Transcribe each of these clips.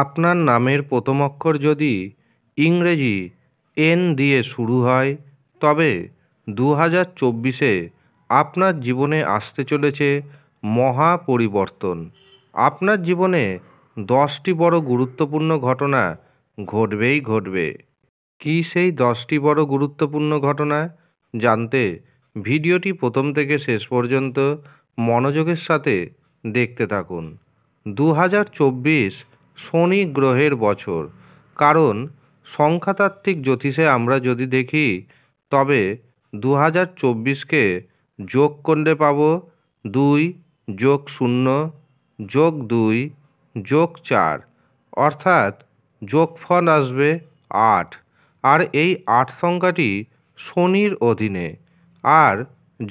আপনার নামের প্রথম অক্ষর যদি ইংরেজি এন দিয়ে শুরু হয় তবে দু হাজার চব্বিশে আপনার জীবনে আসতে চলেছে মহা পরিবর্তন আপনার জীবনে দশটি বড় গুরুত্বপূর্ণ ঘটনা ঘটবেই ঘটবে কি সেই দশটি বড় গুরুত্বপূর্ণ ঘটনা জানতে ভিডিওটি প্রথম থেকে শেষ পর্যন্ত মনোযোগের সাথে দেখতে থাকুন দু শনি গ্রহের বছর কারণ সংখ্যাতাত্ত্বিক জ্যোতিষে আমরা যদি দেখি তবে দু হাজার চব্বিশকে যোগ করলে পাব দুই যোগ শূন্য যোগ দুই যোগ চার অর্থাৎ যোগফল আসবে আট আর এই আট সংখ্যাটি শনির অধীনে আর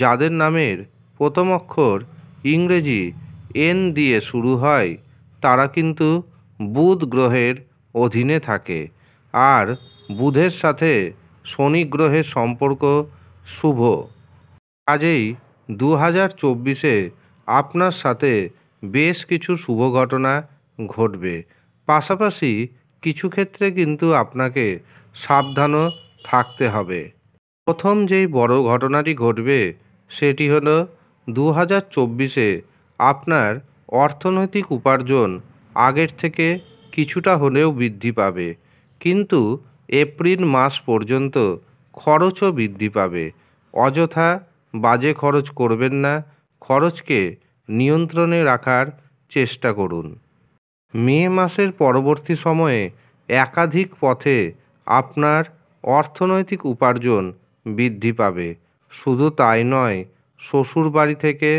যাদের নামের প্রথম অক্ষর ইংরেজি এন দিয়ে শুরু হয় তারা কিন্তু বুধ গ্রহের অধীনে থাকে আর বুধের সাথে শনি গ্রহের সম্পর্ক শুভ কাজেই দু হাজার চব্বিশে আপনার সাথে বেশ কিছু শুভ ঘটনা ঘটবে পাশাপাশি কিছু ক্ষেত্রে কিন্তু আপনাকে সাবধানও থাকতে হবে প্রথম যেই বড় ঘটনাটি ঘটবে সেটি হল দু হাজার চব্বিশে আপনার অর্থনৈতিক উপার্জন আগের থেকে কিছুটা হলেও বৃদ্ধি পাবে কিন্তু এপ্রিল মাস পর্যন্ত খরচও বৃদ্ধি পাবে অযথা বাজে খরচ করবেন না খরচকে নিয়ন্ত্রণে রাখার চেষ্টা করুন মে মাসের পরবর্তী সময়ে একাধিক পথে আপনার অর্থনৈতিক উপার্জন বৃদ্ধি পাবে শুধু তাই নয় শ্বশুর বাড়ি থেকে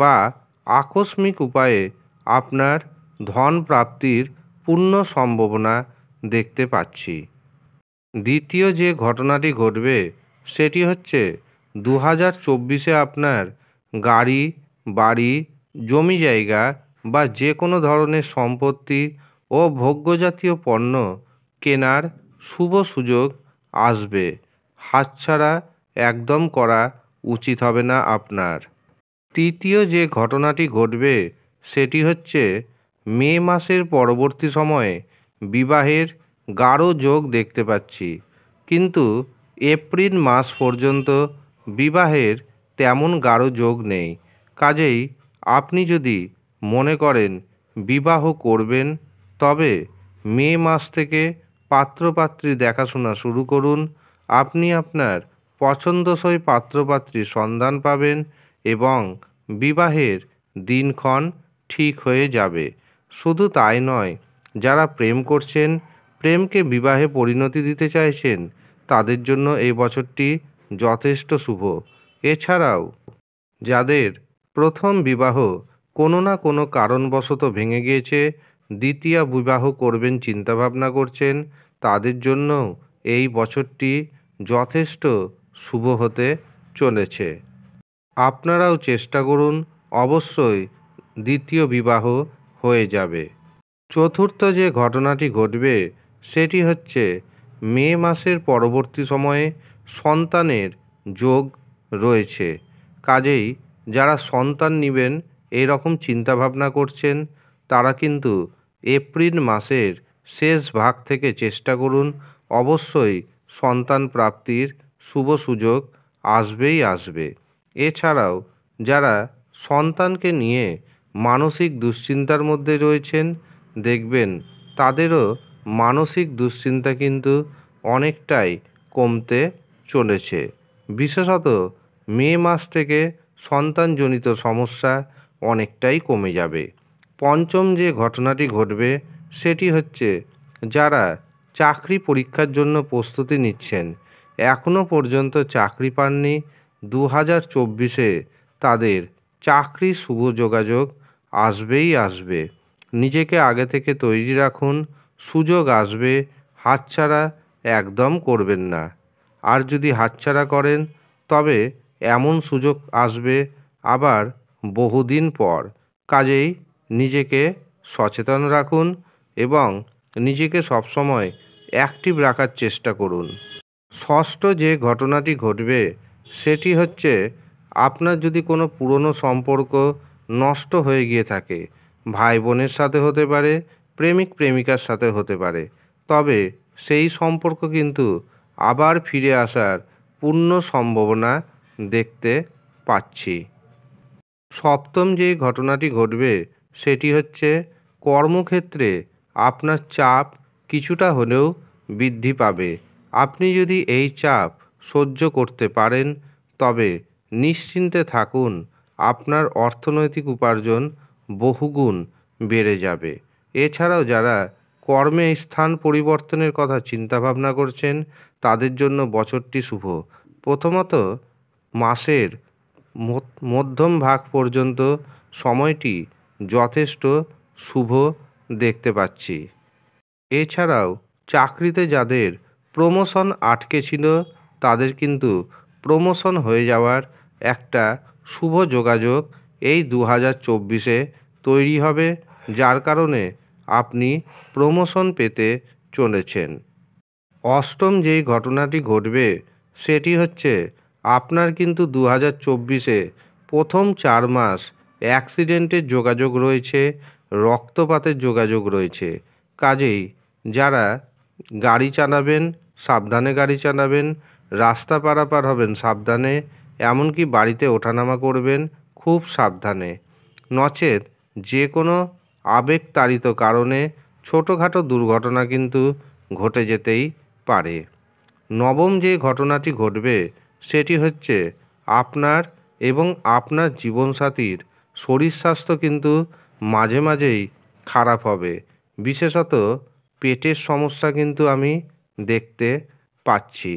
বা আকস্মিক উপায়ে আপনার ধন প্রাপ্তির পূর্ণ সম্ভাবনা দেখতে পাচ্ছি দ্বিতীয় যে ঘটনাটি ঘটবে সেটি হচ্ছে দু হাজার চব্বিশে আপনার গাড়ি বাড়ি জমি জায়গা বা যে কোনো ধরনের সম্পত্তি ও ভোগ্যজাতীয় পণ্য কেনার শুভ সুযোগ আসবে হাতছাড়া একদম করা উচিত হবে না আপনার তৃতীয় যে ঘটনাটি ঘটবে সেটি হচ্ছে মে মাসের পরবর্তী সময়ে বিবাহের গাঢ় যোগ দেখতে পাচ্ছি কিন্তু এপ্রিল মাস পর্যন্ত বিবাহের তেমন গাঢ় যোগ নেই কাজেই আপনি যদি মনে করেন বিবাহ করবেন তবে মে মাস থেকে পাত্রপাত্রী দেখাশোনা শুরু করুন আপনি আপনার পছন্দসই পাত্রপাত্রীর সন্ধান পাবেন এবং বিবাহের দিনক্ষণ ঠিক হয়ে যাবে শুধু তাই নয় যারা প্রেম করছেন প্রেমকে বিবাহে পরিণতি দিতে চাইছেন তাদের জন্য এই বছরটি যথেষ্ট শুভ এছাড়াও যাদের প্রথম বিবাহ কোনো না কোনো কারণবশত ভেঙে গিয়েছে দ্বিতীয় বিবাহ করবেন চিন্তাভাবনা করছেন তাদের জন্য এই বছরটি যথেষ্ট শুভ হতে চলেছে আপনারাও চেষ্টা করুন অবশ্যই দ্বিতীয় বিবাহ হয়ে যাবে চতুর্থ যে ঘটনাটি ঘটবে সেটি হচ্ছে মে মাসের পরবর্তী সময়ে সন্তানের যোগ রয়েছে কাজেই যারা সন্তান নেবেন এরকম চিন্তাভাবনা করছেন তারা কিন্তু এপ্রিল মাসের শেষ ভাগ থেকে চেষ্টা করুন অবশ্যই সন্তান প্রাপ্তির শুভ সুযোগ আসবেই আসবে এছাড়াও যারা সন্তানকে নিয়ে মানসিক দুশ্চিন্তার মধ্যে রয়েছেন দেখবেন তাদেরও মানসিক দুশ্চিন্তা কিন্তু অনেকটাই কমতে চলেছে বিশেষত মে মাস থেকে সন্তানজনিত সমস্যা অনেকটাই কমে যাবে পঞ্চম যে ঘটনাটি ঘটবে সেটি হচ্ছে যারা চাকরি পরীক্ষার জন্য প্রস্তুতি নিচ্ছেন এখনও পর্যন্ত চাকরি পাননি দু হাজার চব্বিশে তাদের চাকরি শুভ যোগাযোগ আসবেই আসবে নিজেকে আগে থেকে তৈরি রাখুন সুযোগ আসবে হাতছাড়া একদম করবেন না আর যদি হাতছাড়া করেন তবে এমন সুযোগ আসবে আবার বহুদিন পর কাজেই নিজেকে সচেতন রাখুন এবং নিজেকে সবসময় অ্যাক্টিভ রাখার চেষ্টা করুন ষষ্ঠ যে ঘটনাটি ঘটবে সেটি হচ্ছে আপনার যদি কোনো পুরনো সম্পর্ক নষ্ট হয়ে গিয়ে থাকে ভাই বোনের সাথে হতে পারে প্রেমিক প্রেমিকার সাথে হতে পারে তবে সেই সম্পর্ক কিন্তু আবার ফিরে আসার পূর্ণ সম্ভাবনা দেখতে পাচ্ছি সপ্তম যে ঘটনাটি ঘটবে সেটি হচ্ছে কর্মক্ষেত্রে আপনার চাপ কিছুটা হলেও বৃদ্ধি পাবে আপনি যদি এই চাপ সহ্য করতে পারেন তবে নিশ্চিন্তে থাকুন আপনার অর্থনৈতিক উপার্জন বহুগুণ বেড়ে যাবে এছাড়াও যারা কর্মে স্থান পরিবর্তনের কথা চিন্তাভাবনা করছেন তাদের জন্য বছরটি শুভ প্রথমত মাসের মধ্যম ভাগ পর্যন্ত সময়টি যথেষ্ট শুভ দেখতে পাচ্ছি এছাড়াও চাকরিতে যাদের প্রমোশন আটকে ছিল তাদের কিন্তু প্রমোশন হয়ে যাওয়ার একটা শুভ যোগাযোগ এই দু হাজার চব্বিশে তৈরি হবে যার কারণে আপনি প্রমোশন পেতে চলেছেন অষ্টম যেই ঘটনাটি ঘটবে সেটি হচ্ছে আপনার কিন্তু দু হাজার চব্বিশে প্রথম চার মাস অ্যাক্সিডেন্টের যোগাযোগ রয়েছে রক্তপাতের যোগাযোগ রয়েছে কাজেই যারা গাড়ি চালাবেন সাবধানে গাড়ি চালাবেন রাস্তা পারাপার হবেন সাবধানে এমনকি বাড়িতে ওঠানামা করবেন খুব সাবধানে নচেত যে কোনো আবেগতাড়িত কারণে ছোটোখাটো দুর্ঘটনা কিন্তু ঘটে যেতেই পারে নবম যে ঘটনাটি ঘটবে সেটি হচ্ছে আপনার এবং আপনার জীবনসাথীর শরীর স্বাস্থ্য কিন্তু মাঝে মাঝেই খারাপ হবে বিশেষত পেটের সমস্যা কিন্তু আমি দেখতে পাচ্ছি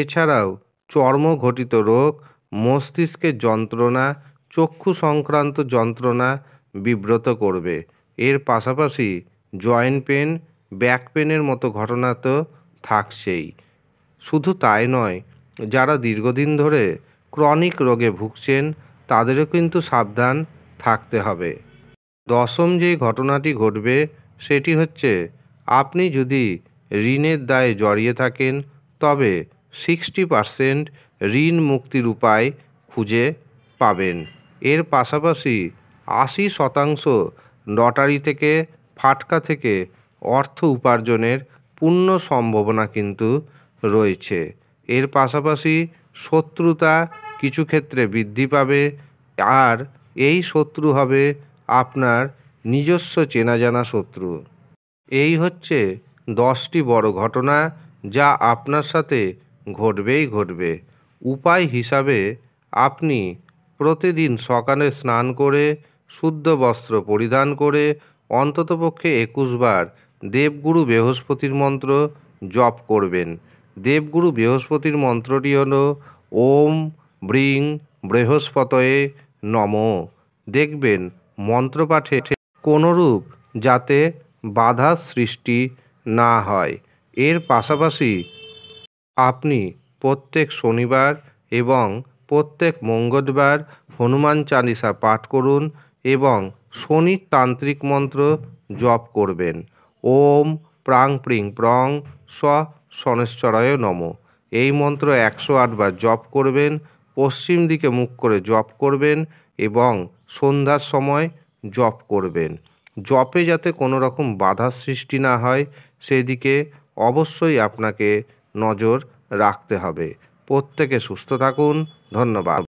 এছাড়াও চর্মঘটিত রোগ মস্তিষ্কের যন্ত্রণা চক্ষু সংক্রান্ত যন্ত্রণা বিব্রত করবে এর পাশাপাশি জয়েন্ট পেন ব্যাক পেনের মতো ঘটনা তো থাকছেই শুধু তাই নয় যারা দীর্ঘদিন ধরে ক্রনিক রোগে ভুগছেন তাদেরও কিন্তু সাবধান থাকতে হবে দশম যে ঘটনাটি ঘটবে সেটি হচ্ছে আপনি যদি ঋণের দায়ে জড়িয়ে থাকেন তবে সিক্সটি পার্সেন্ট ঋণ মুক্তির উপায় খুঁজে পাবেন এর পাশাপাশি আশি শতাংশ লটারি থেকে ফাটকা থেকে অর্থ উপার্জনের পূর্ণ সম্ভাবনা কিন্তু রয়েছে এর পাশাপাশি শত্রুতা কিছু ক্ষেত্রে বৃদ্ধি পাবে আর এই শত্রু হবে আপনার নিজস্ব চেনাজানা শত্রু এই হচ্ছে দশটি বড় ঘটনা যা আপনার সাথে ঘটবেই ঘটবে উপায় হিসাবে আপনি প্রতিদিন সকালে স্নান করে শুদ্ধ বস্ত্র পরিধান করে অন্ততপক্ষে একুশ বার দেবগুরু বৃহস্পতির মন্ত্র জপ করবেন দেবগুরু বৃহস্পতির মন্ত্রটি হল ওম ব্রিং বৃহস্পতয়ে নম দেখবেন মন্ত্রপাঠে কোনোরূপ যাতে বাধা সৃষ্টি না হয় এর পাশাপাশি আপনি প্রত্যেক শনিবার এবং প্রত্যেক মঙ্গলবার হনুমান চালিসা পাঠ করুন এবং শনি তান্ত্রিক মন্ত্র জপ করবেন ওম প্রাং প্রিং প্রং স্ব শনেশ্বরায় নম এই মন্ত্র একশো আটবার জপ করবেন পশ্চিম দিকে মুখ করে জপ করবেন এবং সন্ধ্যার সময় জপ করবেন জপে যাতে কোনো রকম বাধা সৃষ্টি না হয় সেদিকে অবশ্যই আপনাকে নজর রাখতে হবে প্রত্যেকে সুস্থ থাকুন ধন্যবাদ